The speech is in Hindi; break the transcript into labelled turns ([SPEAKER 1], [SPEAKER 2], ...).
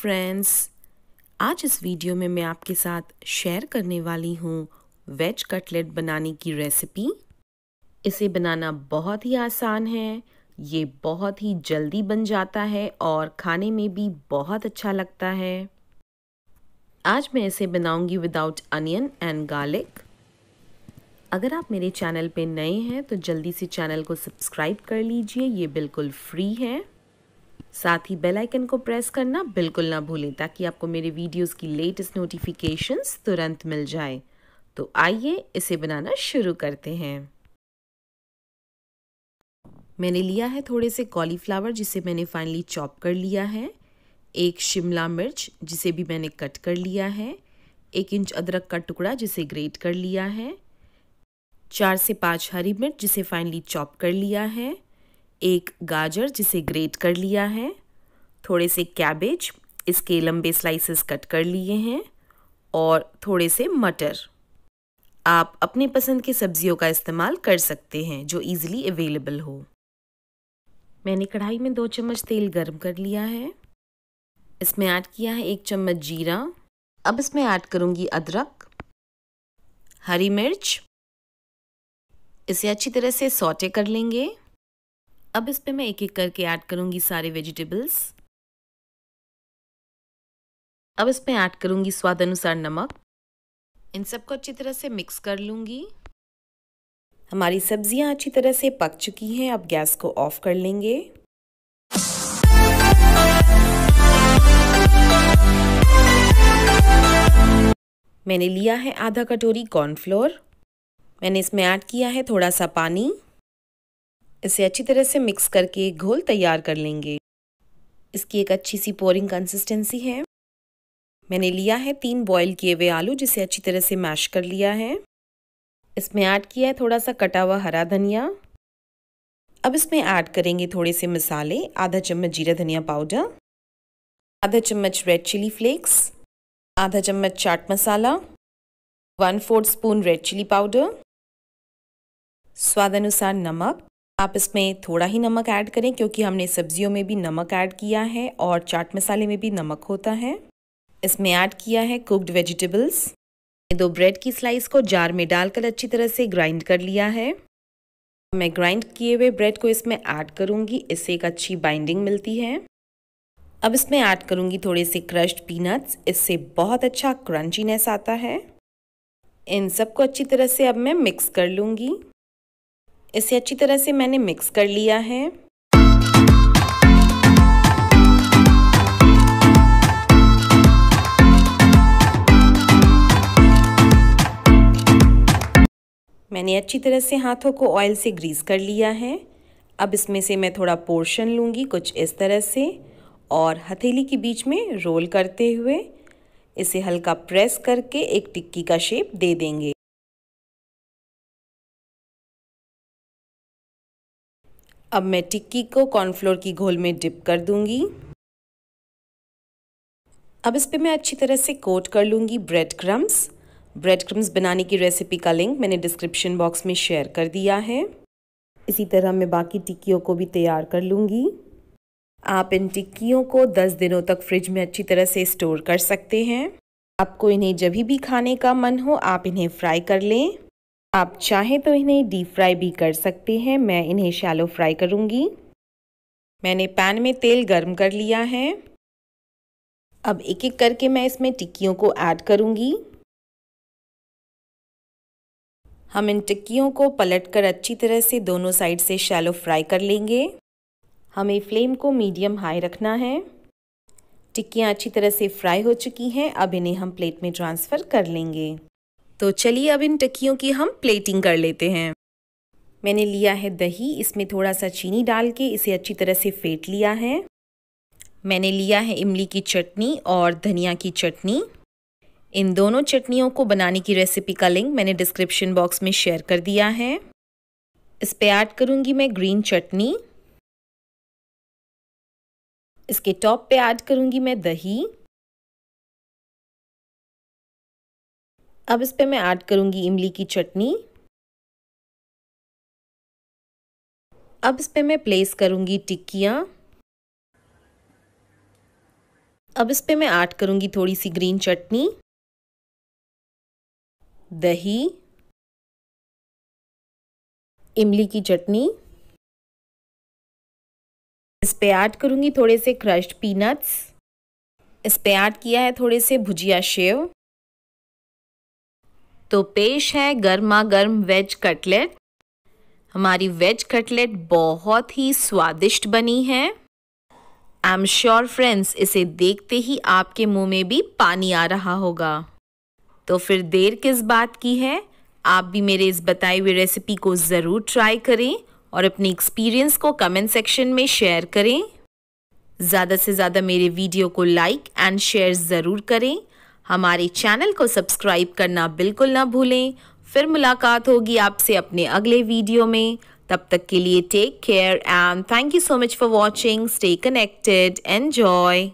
[SPEAKER 1] फ्रेंड्स आज इस वीडियो में मैं आपके साथ शेयर करने वाली हूँ वेज कटलेट बनाने की रेसिपी इसे बनाना बहुत ही आसान है ये बहुत ही जल्दी बन जाता है और खाने में भी बहुत अच्छा लगता है आज मैं इसे बनाऊंगी विदाउट अनियन एंड गार्लिक अगर आप मेरे चैनल पे नए हैं तो जल्दी से चैनल को सब्सक्राइब कर लीजिए ये बिल्कुल फ्री है साथ ही बेल आइकन को प्रेस करना बिल्कुल ना भूलें ताकि आपको मेरे वीडियोस की लेटेस्ट नोटिफिकेशंस तुरंत मिल जाए तो आइए इसे बनाना शुरू करते हैं मैंने लिया है थोड़े से कॉलीफ्लावर जिसे मैंने फाइनली चॉप कर लिया है एक शिमला मिर्च जिसे भी मैंने कट कर लिया है एक इंच अदरक का टुकड़ा जिसे ग्रेट कर लिया है चार से पाँच हरी मिर्च जिसे फाइनली चॉप कर लिया है एक गाजर जिसे ग्रेट कर लिया है थोड़े से कैबेज इसके लंबे स्लाइसेस कट कर लिए हैं और थोड़े से मटर आप अपने पसंद की सब्जियों का इस्तेमाल कर सकते हैं जो इजीली अवेलेबल हो मैंने कढ़ाई में दो चम्मच तेल गर्म कर लिया है इसमें ऐड किया है एक चम्मच जीरा अब इसमें ऐड करूँगी अदरक हरी मिर्च इसे अच्छी तरह से सौटे कर लेंगे अब इस पे मैं एक एक करके ऐड करूंगी सारे वेजिटेबल्स अब इसमें ऐड करूंगी स्वाद अनुसार नमक इन सबको अच्छी तरह से मिक्स कर लूंगी हमारी सब्जियां अच्छी तरह से पक चुकी हैं अब गैस को ऑफ कर लेंगे मैंने लिया है आधा कटोरी कॉर्नफ्लोर मैंने इसमें ऐड किया है थोड़ा सा पानी इसे अच्छी तरह से मिक्स करके घोल तैयार कर लेंगे इसकी एक अच्छी सी पोरिंग कंसिस्टेंसी है मैंने लिया है तीन बॉईल किए हुए आलू जिसे अच्छी तरह से मैश कर लिया है इसमें ऐड किया है थोड़ा सा कटा हुआ हरा धनिया अब इसमें ऐड करेंगे थोड़े से मसाले आधा चम्मच जीरा धनिया पाउडर आधा चम्मच रेड चिली फ्लेक्स आधा चम्मच chaat masala one fourth spoon red chilli powder स्वाद अनुसार नमक आप इसमें थोड़ा ही नमक ऐड करें क्योंकि हमने सब्जियों में भी नमक ऐड किया है और चाट मसाले में भी नमक होता है इसमें ऐड किया है कुक्ड वेजिटेबल्स दो ब्रेड की स्लाइस को जार में डालकर अच्छी तरह से ग्राइंड कर लिया है मैं ग्राइंड किए हुए ब्रेड को इसमें ऐड करूँगी इससे एक अच्छी बाइंडिंग मिलती है अब इसमें ऐड करूंगी थोड़े से क्रश्ड पीनट्स इससे बहुत अच्छा क्रंचीनेस आता है इन सबको अच्छी तरह से अब मैं मिक्स कर लूँगी इसे अच्छी तरह से मैंने मिक्स कर लिया है मैंने अच्छी तरह से हाथों को ऑयल से ग्रीस कर लिया है अब इसमें से मैं थोड़ा पोर्शन लूँगी कुछ इस तरह से और हथेली के बीच में रोल करते हुए इसे हल्का प्रेस करके एक टिक्की का शेप दे देंगे अब मैं टिक्की को कॉर्नफ्लोर की घोल में डिप कर दूंगी अब इस पर मैं अच्छी तरह से कोट कर लूँगी ब्रेड क्रम्स ब्रेड क्रम्स बनाने की रेसिपी का लिंक मैंने डिस्क्रिप्शन बॉक्स में शेयर कर दिया है इसी तरह मैं बाकी टिक्कियों को भी तैयार कर लूँगी आप इन टिक्कियों को 10 दिनों तक फ्रिज में अच्छी तरह से स्टोर कर सकते हैं आपको इन्हें जब भी खाने का मन हो आप इन्हें फ्राई कर लें आप चाहें तो इन्हें डीप फ्राई भी कर सकते हैं मैं इन्हें शैलो फ्राई करूँगी मैंने पैन में तेल गर्म कर लिया है अब एक एक करके मैं इसमें टिक्कियों को ऐड करूँगी हम इन टिक्कियों को पलटकर अच्छी तरह से दोनों साइड से शैलो फ्राई कर लेंगे हमें फ्लेम को मीडियम हाई रखना है टिक्कियाँ अच्छी तरह से फ्राई हो चुकी हैं अब इन्हें हम प्लेट में ट्रांसफ़र कर लेंगे तो चलिए अब इन टक्कियों की हम प्लेटिंग कर लेते हैं मैंने लिया है दही इसमें थोड़ा सा चीनी डाल के इसे अच्छी तरह से फेंट लिया है मैंने लिया है इमली की चटनी और धनिया की चटनी इन दोनों चटनियों को बनाने की रेसिपी का लिंक मैंने डिस्क्रिप्शन बॉक्स में शेयर कर दिया है इस पर ऐड करूँगी मैं ग्रीन चटनी इसके टॉप पे ऐड करूँगी मैं दही अब इस पे मैं ऐड करूंगी इमली की चटनी अब इस पर मैं प्लेस करूंगी टिक्कियां अब इस पर मैं ऐड करूंगी थोड़ी सी ग्रीन चटनी दही इमली की चटनी इस पे ऐड करूंगी थोड़े से क्रश्ड पीनट्स इस पे ऐड किया है थोड़े से भुजिया शेव तो पेश है गर्मा गर्म वेज कटलेट हमारी वेज कटलेट बहुत ही स्वादिष्ट बनी है आई एम श्योर फ्रेंड्स इसे देखते ही आपके मुंह में भी पानी आ रहा होगा तो फिर देर किस बात की है आप भी मेरे इस बताई हुई रेसिपी को ज़रूर ट्राई करें और अपने एक्सपीरियंस को कमेंट सेक्शन में शेयर करें ज़्यादा से ज़्यादा मेरे वीडियो को लाइक एंड शेयर ज़रूर करें हमारे चैनल को सब्सक्राइब करना बिल्कुल ना भूलें फिर मुलाकात होगी आपसे अपने अगले वीडियो में तब तक के लिए take care and thank you so much for watching stay connected enjoy